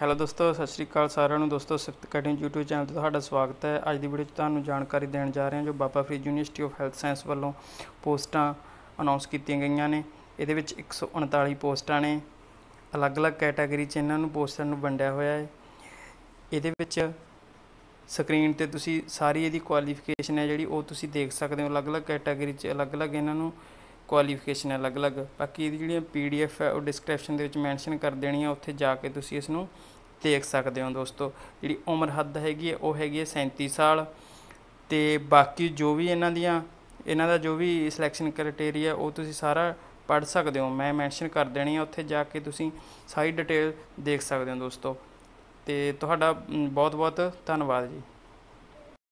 hello ਦੋਸਤੋ ਸਤਿ ਸ਼੍ਰੀ ਅਕਾਲ ਸਾਰਿਆਂ ਨੂੰ ਦੋਸਤੋ ਸਿਫਤ ਕਟਿੰਗ YouTube ਚੈਨਲ ਤੇ ਤੁਹਾਡਾ ਸਵਾਗਤ ਹੈ ਅੱਜ ਦੀ ਵੀਡੀਓ 'ਚ ਤੁਹਾਨੂੰ ਜਾਣਕਾਰੀ ਦੇਣ ਜਾ ਰਹੇ ਹਾਂ ਜੋ Baba Farid university of health science ਵੱਲੋਂ ਪੋਸਟਾਂ ਅਨਾਉਂਸ ਕੀਤੀਆਂ ਗਈਆਂ ਨੇ ਇਹਦੇ ਵਿੱਚ 139 ਪੋਸਟਾਂ ਨੇ ਅਲੱਗ-ਅਲੱਗ ਕੈਟਾਗਰੀ 'ਚ ਇਹਨਾਂ ਨੂੰ ਪੋਸਟਾਂ ਨੂੰ ਵੰਡਿਆ ਹੋਇਆ ਹੈ ਇਹਦੇ ਵਿੱਚ ਸਕਰੀਨ ਤੇ ਤੁਸੀਂ ਸਾਰੀ ਇਹਦੀ ਕੁਆਲੀਫਿਕੇਸ਼ਨ ਹੈ ਜਿਹੜੀ ਉਹ ਤੁਸੀਂ ਦੇਖ ਸਕਦੇ ਹੋ ਅਲੱਗ-ਅਲੱਗ ਕੈਟਾਗਰੀ 'ਚ ਅਲੱਗ-ਅਲੱਗ ਇਹਨਾਂ ਨੂੰ ਕੁਆਲੀਫਿਕੇਸ਼ਨ ਹੈ ਅਲੱਗ-ਅਲੱਗ ਬਾਕੀ ਇਹਦੀ ਜਿਹੜੀਆਂ ਪੀਡੀਐਫ ਹੈ ਉਹ ਡਿਸਕ੍ਰਿਪਸ਼ਨ ਦੇ ਵਿੱਚ ਮੈਂਸ਼ਨ ਕਰ ਦੇਣੀ ਹੈ ਉੱਥੇ ਜਾ ਕੇ ਤੁਸੀਂ ਇਸ ਨੂੰ ਦੇਖ ਸਕਦੇ ਹੋ ਦੋਸਤੋ ਜਿਹੜੀ ਉਮਰ ਹੱਦ ਹੈਗੀ ਹੈ ਉਹ ਹੈਗੀ ਹੈ 37 ਸਾਲ ਤੇ ਬਾਕੀ ਜੋ ਵੀ ਇਹਨਾਂ ਦੀਆਂ ਇਹਨਾਂ ਦਾ ਜੋ ਵੀ ਸਿਲੈਕਸ਼ਨ ਕ੍ਰਾਈਟੇਰੀਆ ਉਹ ਤੁਸੀਂ ਸਾਰਾ ਪੜ੍ਹ ਸਕਦੇ ਹੋ ਮੈਂ ਮੈਂਸ਼ਨ ਕਰ ਦੇਣੀ ਹੈ ਉੱਥੇ ਜਾ ਕੇ ਤੁਸੀਂ ਸਾਰੀ ਡਿਟੇਲ ਦੇਖ ਸਕਦੇ ਹੋ ਦੋਸਤੋ ਤੇ ਤੁਹਾਡਾ ਬਹੁਤ ਬਹੁਤ ਧੰਨਵਾਦ ਜੀ